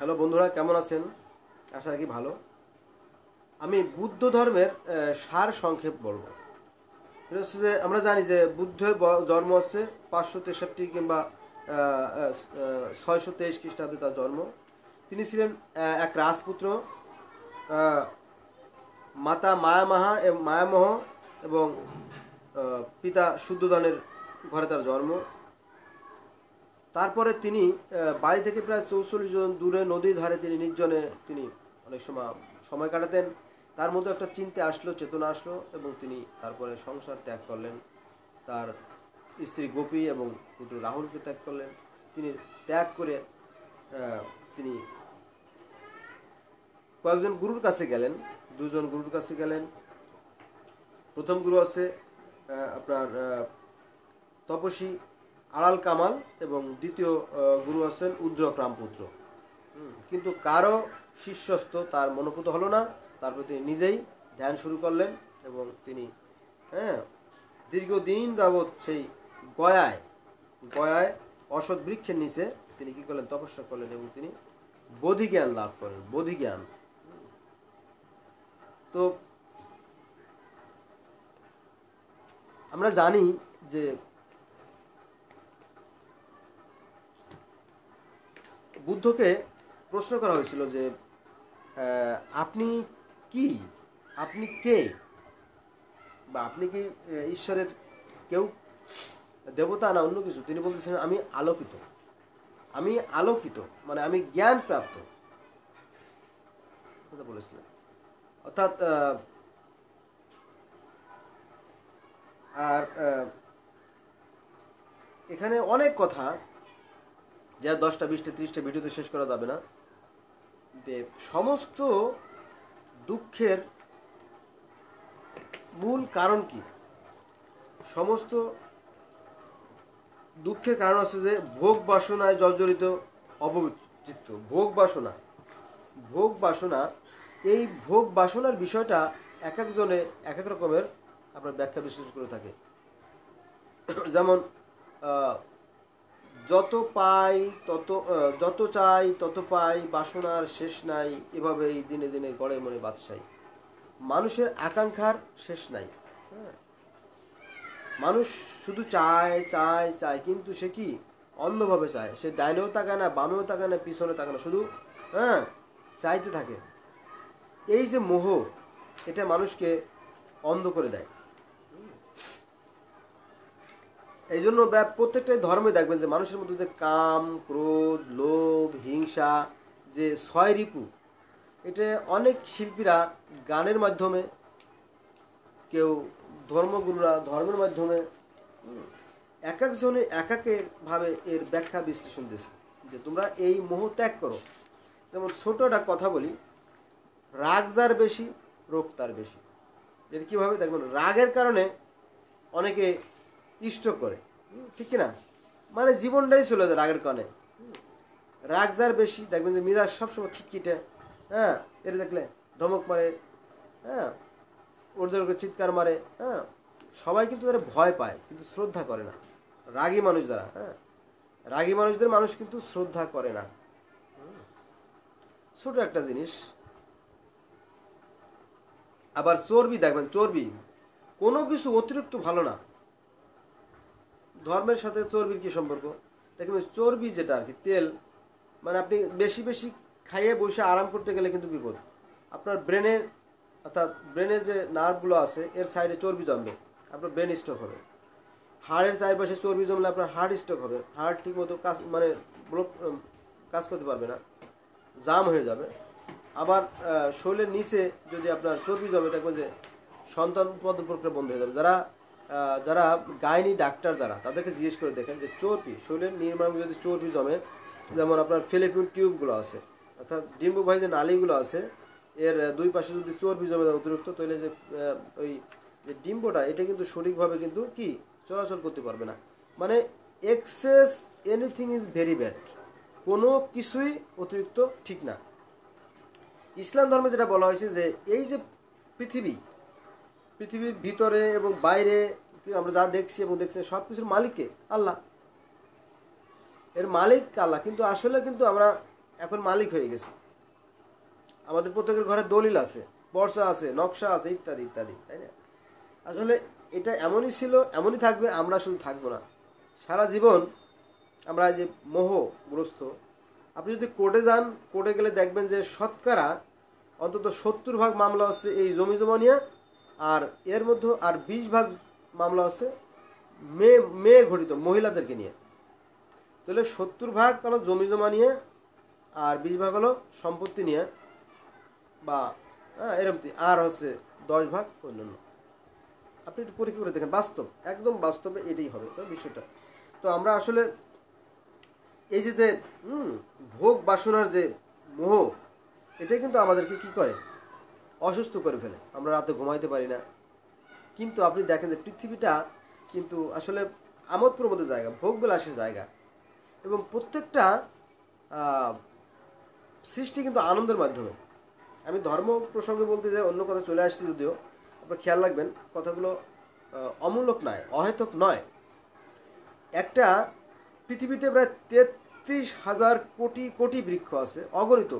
Hello বন্ধুরা কেমন আছেন আশা রাখি ভালো আমি বুদ্ধ ধর্মের সার সংক্ষেপ বলব এটা হচ্ছে যে আমরা জানি যে বুদ্ধের জন্ম হচ্ছে পাঁচশো তেষট্টি কিংবা ছয়শো তেইশ খ্রিস্টাব্দে তার জন্ম তিনি ছিলেন এক রাজপুত্র মাতা মায়ামাহা মায়ামহ এবং পিতা শুদ্ধদানের ঘরে তার জন্ম তারপরে তিনি বাড়ি থেকে প্রায় চৌচল্লিশ জন দূরে নদীর ধারে তিনি নির্জনে তিনি অনেক সময় সময় কাটাতেন তার মধ্যে একটা চিন্তা আসলো চেতনা আসলো এবং তিনি তারপরে সংসার ত্যাগ করলেন তার স্ত্রী গোপী এবং পুত্র রাহুলকে ত্যাগ করলেন তিনি ত্যাগ করে তিনি কয়েকজন গুরুর কাছে গেলেন দুজন গুরুর কাছে গেলেন প্রথম গুরু আছে আপনার তপসী আড়াল কামাল এবং দ্বিতীয় গুরু হচ্ছেন উদ্র রামপুত্র কিন্তু কারো শিষ্যস্ত তার মনোপুত হলো না তারপর তিনি নিজেই ধ্যান শুরু করলেন এবং তিনি হ্যাঁ দীর্ঘদিন যাবৎ সেই গয়ায় গয়ায় অসৎ বৃক্ষের নিচে তিনি কি করলেন তপস্যা করলেন এবং তিনি বোধি জ্ঞান লাভ করেন বোধি জ্ঞান তো আমরা জানি যে বুদ্ধকে প্রশ্ন করা হয়েছিল যে আপনি কি আপনি কে বা আপনি কি ঈশ্বরের কেউ দেবতা না অন্য কিছু তিনি বলতেছেন আমি আলোকিত আমি আলোকিত মানে আমি জ্ঞান প্রাপ্ত বলেছিলেন অর্থাৎ আর এখানে অনেক কথা যা দশটা বিশটা ত্রিশটা ভিডিওতে শেষ করা যাবে না সমস্ত দুঃখের মূল কারণ কি সমস্ত দুঃখের কারণ আছে যে ভোগ বাসনায় জর্জরিত অপবিত্র ভোগ বাসনা ভোগ বাসনা এই ভোগ বাসনার বিষয়টা এক একজনে এক এক রকমের আপনার ব্যাখ্যা বিশ্লেষণ করে থাকে যেমন যত পাই তত যত চাই তত পাই বাসনার শেষ নাই এভাবেই দিনে দিনে গড়ে মনে বাদশাই মানুষের আকাঙ্ক্ষার শেষ নাই হ্যাঁ। মানুষ শুধু চায় চায় চায় কিন্তু সে কি অন্ধভাবে চায় সে ডাইনেও তাকায় না বামেও তাকায় না পিছনে তাকায় না শুধু হ্যাঁ চাইতে থাকে এই যে মোহ এটা মানুষকে অন্ধ করে দেয় এই জন্য প্রত্যেকটাই ধর্মে দেখবেন যে মানুষের মধ্যে যে কাম ক্রোধ লোভ হিংসা যে ছয় রিপু এটা অনেক শিল্পীরা গানের মাধ্যমে কেউ ধর্মগুরুরা ধর্মের মাধ্যমে এক একজনে এক ভাবে এর ব্যাখ্যা বিশ্লেষণ দিয়েছে যে তোমরা এই মোহ ত্যাগ করো যেমন ছোটো একটা কথা বলি রাগ যার বেশি রোগ তার বেশি এর কীভাবে দেখবেন রাগের কারণে অনেকে ইষ্ট করে ঠিক কিনা মানে জীবনটাই চলে যায় রাগের কনে রাগ যার বেশি দেখবেন যে মিজাজ সবসময় খিটখিটে হ্যাঁ এর দেখলে ধমক মারে হ্যাঁ ওর করে চিৎকার মারে হ্যাঁ সবাই কিন্তু তারা ভয় পায় কিন্তু শ্রদ্ধা করে না রাগী মানুষ যারা হ্যাঁ রাগী মানুষদের মানুষ কিন্তু শ্রদ্ধা করে না ছোট একটা জিনিস আবার চর্বি দেখবেন চর্বি কোনো কিছু অতিরিক্ত ভালো না ধর্মের সাথে চর্বির কি সম্পর্ক দেখবেন চর্বি যেটা আর কি তেল মানে আপনি বেশি বেশি খাইয়ে বসে আরাম করতে গেলে কিন্তু বিপদ আপনার ব্রেনের অর্থাৎ ব্রেনের যে নার্ভগুলো আছে এর সাইডে চর্বি জমবে আপনার ব্রেন স্টক হবে হাড়ের চারপাশে চর্বি জমলে আপনার হার্ট স্টক হবে হার্ট মতো কাজ মানে ব্লক কাজ করতে পারবে না জাম হয়ে যাবে আবার শরীরের নিচে যদি আপনার চর্বি জমে দেখবেন যে সন্তান উৎপাদন প্রক্রিয়া বন্ধ হয়ে যাবে যারা যারা গাইনি ডাক্তার যারা তাদেরকে জিজ্ঞেস করে দেখেন যে চর্বি শরীরের নির্মাণ যদি চর্বি জমে যেমন আপনার ফিলিপিন টিউবগুলো আছে অর্থাৎ ডিম্বু ভাই যে নালিগুলো আছে এর দুই পাশে যদি চর্বি জমে যায় অতিরিক্ত তাহলে যে ওই যে ডিম্বটা এটা কিন্তু সঠিকভাবে কিন্তু কি চলাচল করতে পারবে না মানে excess anything is very bad কোনো কিছুই অতিরিক্ত ঠিক না ইসলাম ধর্মে যেটা বলা হয়েছে যে এই যে পৃথিবী পৃথিবীর ভিতরে এবং বাইরে আমরা যা দেখছি এবং দেখছি সব কিছুর মালিককে আল্লাহ এর মালিক আল্লাহ কিন্তু আসলে কিন্তু আমরা এখন মালিক হয়ে গেছি আমাদের প্রত্যেকের ঘরে দলিল আছে বর্ষা আছে নকশা আছে ইত্যাদি ইত্যাদি তাই না আসলে এটা এমনই ছিল এমনই থাকবে আমরা শুধু থাকবো না সারা জীবন আমরা যে মোহগ্রস্ত আপনি যদি কোর্টে যান কোর্টে গেলে দেখবেন যে শতকরা অন্তত সত্তর ভাগ মামলা হচ্ছে এই জমি জমা নিয়ে আর এর মধ্যে আর বিশ ভাগ মামলা হচ্ছে মেয়ে মেয়ে ঘটিত মহিলাদেরকে নিয়ে তাহলে সত্তর ভাগ হলো জমি জমা নিয়ে আর বিশ ভাগ হলো সম্পত্তি নিয়ে বা হ্যাঁ এরকম আর হচ্ছে দশ ভাগ অন্যান্য আপনি একটু পরীক্ষা করে দেখেন বাস্তব একদম বাস্তবে এটাই হবে বিষয়টা তো আমরা আসলে এই যে যে ভোগ বাসনার যে মোহ এটাই কিন্তু আমাদেরকে কি করে অসুস্থ করে ফেলে আমরা রাতে ঘুমাইতে পারি না কিন্তু আপনি দেখেন যে পৃথিবীটা কিন্তু আসলে আমোদ প্রমোদের জায়গা ভোগ বিলাসের জায়গা এবং প্রত্যেকটা সৃষ্টি কিন্তু আনন্দের মাধ্যমে আমি ধর্ম প্রসঙ্গে বলতে যাই অন্য কথা চলে আসছি যদিও আপনার খেয়াল রাখবেন কথাগুলো অমূলক নয় অহেতক নয় একটা পৃথিবীতে প্রায় তেত্রিশ হাজার কোটি কোটি বৃক্ষ আছে অগণিত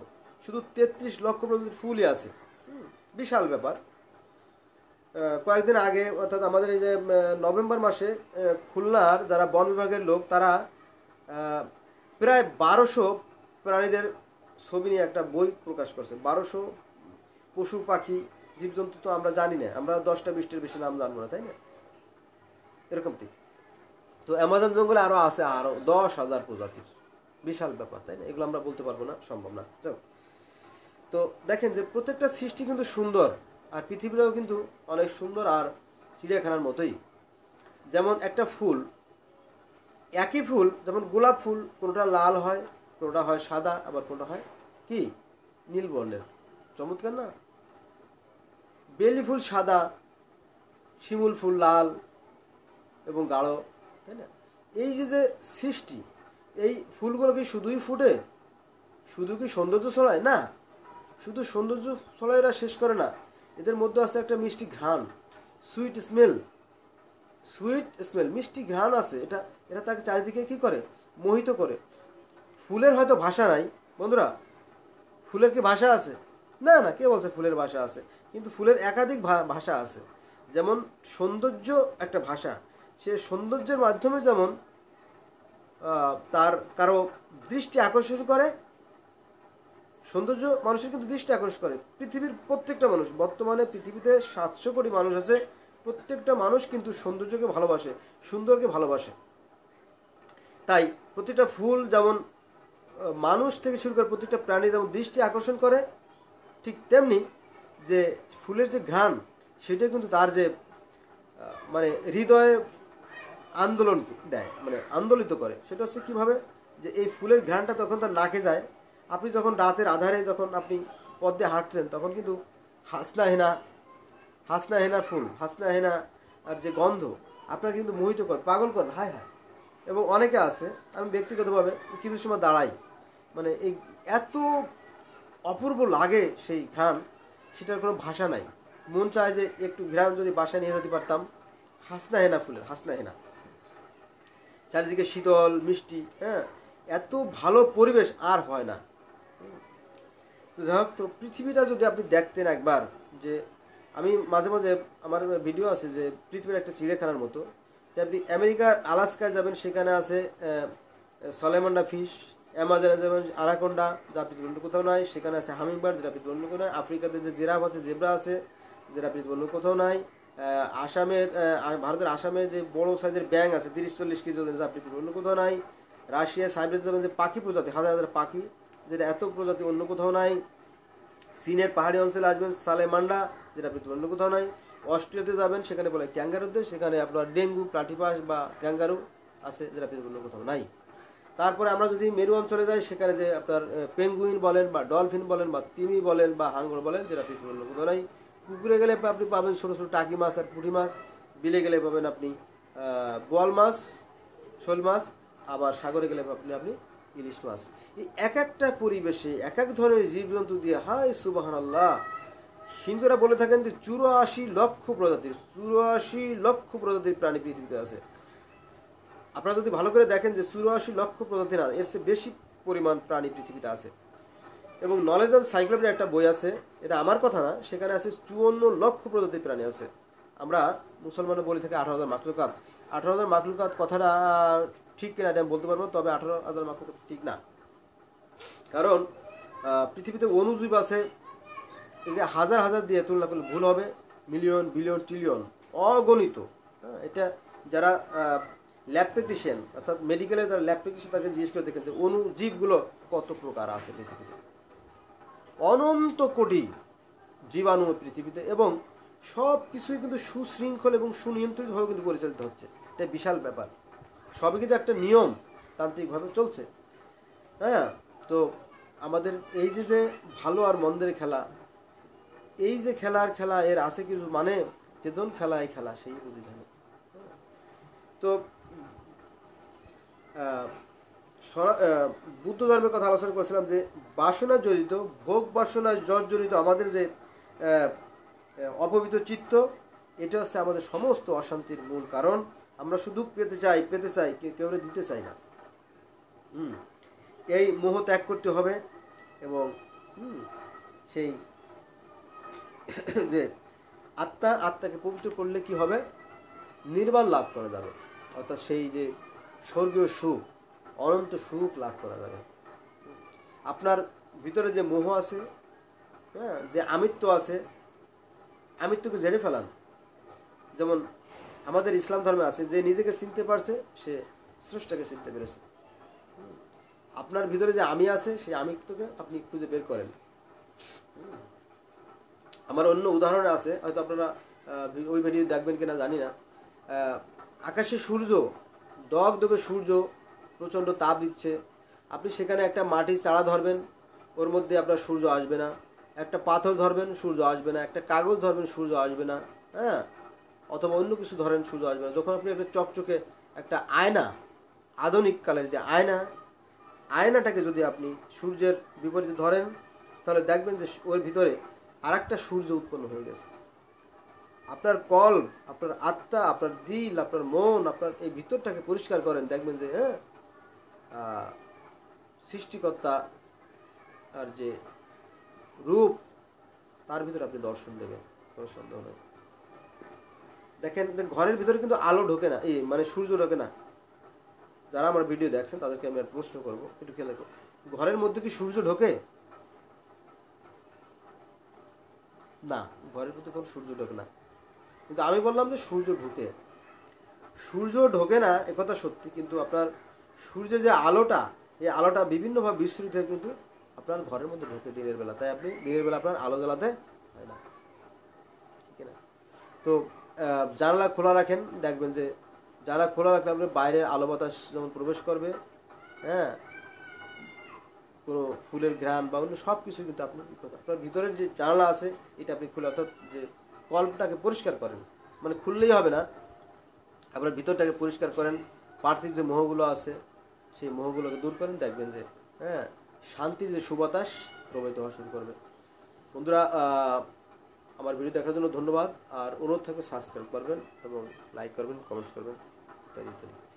শুধু তেত্রিশ লক্ষ পর্যন্ত ফুলই আছে বিশাল ব্যাপার কয়েকদিন আগে অর্থাৎ আমাদের এই যে নভেম্বর মাসে খুলনার যারা বন বিভাগের লোক তারা প্রায় বারোশো প্রাণীদের ছবি নিয়ে একটা বই প্রকাশ করছে বারোশো পশু পাখি জীবজন্তু তো আমরা জানি না আমরা দশটা বিশটার বেশি নাম জানবো না তাই না এরকম ঠিক তো অ্যামাজন জঙ্গলে আরও আছে আরও দশ হাজার প্রজাতির বিশাল ব্যাপার তাই না এগুলো আমরা বলতে পারবো না সম্ভব না যাক তো দেখেন যে প্রত্যেকটা সৃষ্টি কিন্তু সুন্দর আর পৃথিবীটাও কিন্তু অনেক সুন্দর আর চিড়িয়াখানার মতোই যেমন একটা ফুল একই ফুল যেমন গোলাপ ফুল কোনোটা লাল হয় কোনোটা হয় সাদা আবার কোনোটা হয় কি নীল বর্ণের চমৎকার না বেলি ফুল সাদা শিমুল ফুল লাল এবং গাঢ় তাই না এই যে যে সৃষ্টি এই ফুলগুলো কি শুধুই ফুটে শুধু কি সৌন্দর্য ছড়ায় না শুধু সৌন্দর্য ফলাইরা শেষ করে না এদের মধ্যে আছে একটা মিষ্টি ঘ্রাণ সুইট স্মেল সুইট স্মেল মিষ্টি ঘ্রাণ আছে এটা এটা তাকে চারিদিকে কি করে মোহিত করে ফুলের হয়তো ভাষা নাই বন্ধুরা ফুলের কি ভাষা আছে না না কে বলছে ফুলের ভাষা আছে কিন্তু ফুলের একাধিক ভাষা আছে যেমন সৌন্দর্য একটা ভাষা সে সৌন্দর্যের মাধ্যমে যেমন তার কারো দৃষ্টি আকর্ষণ করে সৌন্দর্য মানুষের কিন্তু দৃষ্টি আকর্ষণ করে পৃথিবীর প্রত্যেকটা মানুষ বর্তমানে পৃথিবীতে সাতশো কোটি মানুষ আছে প্রত্যেকটা মানুষ কিন্তু সৌন্দর্যকে ভালোবাসে সুন্দরকে ভালোবাসে তাই প্রতিটা ফুল যেমন মানুষ থেকে শুরু করে প্রত্যেকটা প্রাণী যেমন দৃষ্টি আকর্ষণ করে ঠিক তেমনি যে ফুলের যে ঘ্রাণ সেটা কিন্তু তার যে মানে হৃদয়ে আন্দোলন দেয় মানে আন্দোলিত করে সেটা হচ্ছে কীভাবে যে এই ফুলের ঘ্রাণটা তখন তার নাকে যায় আপনি যখন রাতের আধারে যখন আপনি পদ্মে হাঁটছেন তখন কিন্তু হাসনা হেনা হাসনা হেনা ফুল হাসনা হেনা আর যে গন্ধ আপনাকে কিন্তু মোহিত কর পাগল কর হায় হায় এবং অনেকে আছে আমি ব্যক্তিগতভাবে কিছু সময় দাঁড়াই মানে এই এত অপূর্ব লাগে সেই ঘ্রাণ সেটার কোনো ভাষা নাই মন চায় যে একটু ঘ্রাণ যদি বাসায় নিয়ে যেতে পারতাম হাসনা হেনা ফুলের হাসনা হেনা চারিদিকে শীতল মিষ্টি হ্যাঁ এত ভালো পরিবেশ আর হয় না যাই হোক তো পৃথিবীটা যদি আপনি দেখতেন একবার যে আমি মাঝে মাঝে আমার ভিডিও আছে যে পৃথিবীর একটা চিড়িয়াখানার মতো যে আপনি আমেরিকার আলাস্কায় যাবেন সেখানে আছে সলেমন্ডা ফিশ অ্যামাজনে যাবেন আরাকোন্ডা যা পৃথিবীর কোথাও নয় সেখানে আছে হামিংবার যেটা পৃথিবীর অন্য কোথাও নয় আফ্রিকাতে যে জেরাফ আছে জেব্রা আছে যেটা পৃথিবীর অন্য কোথাও নাই আসামের ভারতের আসামে যে বড় সাইজের ব্যাং আছে তিরিশ চল্লিশ কেজি ওজন যা পৃথিবীর অন্য কোথাও নাই রাশিয়া সাইবের যাবেন যে পাখি প্রজাতি হাজার হাজার পাখি যেটা এত প্রজাতি অন্য কোথাও নাই চীনের পাহাড়ি অঞ্চলে আসবেন সালেমান্ডা যেটা পৃথিবীর অন্য কোথাও নাই অস্ট্রেলিয়াতে যাবেন সেখানে বলে ক্যাঙ্গারুদের সেখানে আপনার ডেঙ্গু প্লাটিপাস বা ক্যাঙ্গারু আছে যেটা পৃথিবীর অন্য কোথাও নাই তারপরে আমরা যদি মেরু অঞ্চলে যাই সেখানে যে আপনার পেঙ্গুইন বলেন বা ডলফিন বলেন বা তিমি বলেন বা হাঙ্গর বলেন যেটা পৃথিবীর অন্য কোথাও নাই পুকুরে গেলে আপনি পাবেন ছোটো ছোটো টাকি মাছ আর পুঁটি মাছ বিলে গেলে পাবেন আপনি বোয়াল মাছ শোল মাছ আবার সাগরে গেলে আপনি আপনি ইলিশ মাছ এই এক একটা পরিবেশে এক এক ধরনের জীবজন্তু দিয়ে হায় সুবাহান আল্লাহ হিন্দুরা বলে থাকেন যে চুরাশি লক্ষ প্রজাতির চুরাশি লক্ষ প্রজাতির প্রাণী পৃথিবীতে আছে আপনারা যদি ভালো করে দেখেন যে চুরাশি লক্ষ প্রজাতি না এর চেয়ে বেশি পরিমাণ প্রাণী পৃথিবীতে আছে এবং নলেজ অ্যান্ড সাইক্লোপিডিয়া একটা বই আছে এটা আমার কথা না সেখানে আছে চুয়ান্ন লক্ষ প্রজাতির প্রাণী আছে আমরা মুসলমানরা বলে থাকি আঠারো হাজার মাতলুকাত আঠারো হাজার মাতলুকাত কথাটা ঠিক কিনা এটা আমি বলতে পারবো তবে আঠারো হাজার মাত্র ঠিক না কারণ পৃথিবীতে অনুজীব আছে এটা হাজার হাজার দিয়ে তুলনা করলে ভুল হবে মিলিয়ন বিলিয়ন ট্রিলিয়ন অগণিত হ্যাঁ, এটা যারা ল্যাব টেকনিশিয়ান অর্থাৎ মেডিকেলের যারা ল্যাব টেকনিশিয়ান তাকে জিজ্ঞেস করে দেখেন যে অনুজীবগুলো কত প্রকার আছে পৃথিবীতে অনন্ত কোটি জীবাণু পৃথিবীতে এবং সব কিছুই কিন্তু সুশৃঙ্খল এবং সুনিয়ন্ত্রিতভাবে কিন্তু পরিচালিত হচ্ছে এটা বিশাল ব্যাপার সবই কিন্তু একটা নিয়ম তান্ত্রিকভাবে চলছে হ্যাঁ তো আমাদের এই যে যে ভালো আর মন্দের খেলা এই যে খেলার খেলা এর আছে কিছু মানে যেজন খেলা এই খেলা সেই বুঝি জানে তো বুদ্ধ ধর্মের কথা আলোচনা করেছিলাম যে বাসনা জড়িত ভোগ বাসনা জড়িত আমাদের যে অপবিত চিত্ত এটা হচ্ছে আমাদের সমস্ত অশান্তির মূল কারণ আমরা শুধু পেতে চাই পেতে চাই কেউ দিতে চাই না হুম এই মোহ ত্যাগ করতে হবে এবং সেই যে আত্মা আত্মাকে পবিত্র করলে কি হবে নির্বাণ লাভ করা যাবে অর্থাৎ সেই যে স্বর্গীয় সুখ অনন্ত সুখ লাভ করা যাবে আপনার ভিতরে যে মোহ আছে হ্যাঁ যে আমিত্ব আছে আমিত্বকে জেনে ফেলান যেমন আমাদের ইসলাম ধর্মে আছে যে নিজেকে চিনতে পারছে সে স্রষ্টাকে চিনতে পেরেছে আপনার ভিতরে যে আমি আছে সেই আমিত্বকে আপনি খুঁজে বের করেন আমার অন্য উদাহরণ আছে হয়তো আপনারা ওই ভিডিও দেখবেন কিনা জানি না আকাশে সূর্য দগ দগে সূর্য প্রচণ্ড তাপ দিচ্ছে আপনি সেখানে একটা মাটির চাড়া ধরবেন ওর মধ্যে আপনার সূর্য আসবে না একটা পাথর ধরবেন সূর্য আসবে না একটা কাগজ ধরবেন সূর্য আসবে না হ্যাঁ অথবা অন্য কিছু ধরেন সূর্য আসবে না যখন আপনি একটা চকচকে একটা আয়না আধুনিক কালের যে আয়না আয়নাটাকে যদি আপনি সূর্যের বিপরীতে ধরেন তাহলে দেখবেন যে ওর ভিতরে আর একটা সূর্য উৎপন্ন হয়ে গেছে আপনার কল আপনার আত্মা আপনার দিল আপনার মন আপনার এই ভিতরটাকে পরিষ্কার করেন দেখবেন যে হ্যাঁ সৃষ্টিকর্তা আর যে রূপ তার ভিতরে আপনি দর্শন দেবেন কোনো সন্দেহ নয় দেখেন ঘরের ভিতরে কিন্তু আলো ঢোকে না এই মানে সূর্য ঢোকে না যারা আমার ভিডিও দেখছেন তাদেরকে আমি প্রশ্ন করবো একটু খেয়াল ঘরের মধ্যে কি সূর্য ঢোকে না ঘরের মধ্যে কোনো সূর্য ঢোকে না কিন্তু আমি বললাম যে সূর্য ঢুকে সূর্য ঢোকে না একথা সত্যি কিন্তু আপনার সূর্যের যে আলোটা এই আলোটা বিভিন্নভাবে বিস্তৃত হয়ে কিন্তু আপনার ঘরের মধ্যে ঢোকে দিনের বেলা তাই আপনি দিনের বেলা আপনার আলো জ্বালাতে হয় না ঠিক না তো জানালা খোলা রাখেন দেখবেন যে জানালা খোলা রাখলে আপনি বাইরের আলো বাতাস যেমন প্রবেশ করবে হ্যাঁ কোনো ফুলের ঘ্রাণ বা অন্য সব কিছু কিন্তু আপনার আপনার ভিতরের যে জানালা আছে এটা আপনি খুলে অর্থাৎ যে কল্পটাকে পরিষ্কার করেন মানে খুললেই হবে না আপনার ভিতরটাকে পরিষ্কার করেন পার্থিব যে মোহগুলো আছে সেই মোহগুলোকে দূর করেন দেখবেন যে হ্যাঁ শান্তির যে সুবাতাস প্রবাহিত হওয়া শুরু করবে বন্ধুরা আমার ভিডিও দেখার জন্য ধন্যবাদ আর অনুরোধ থাকবে সাবস্ক্রাইব করবেন এবং লাইক করবেন কমেন্টস করবেন ইত্যাদি ইত্যাদি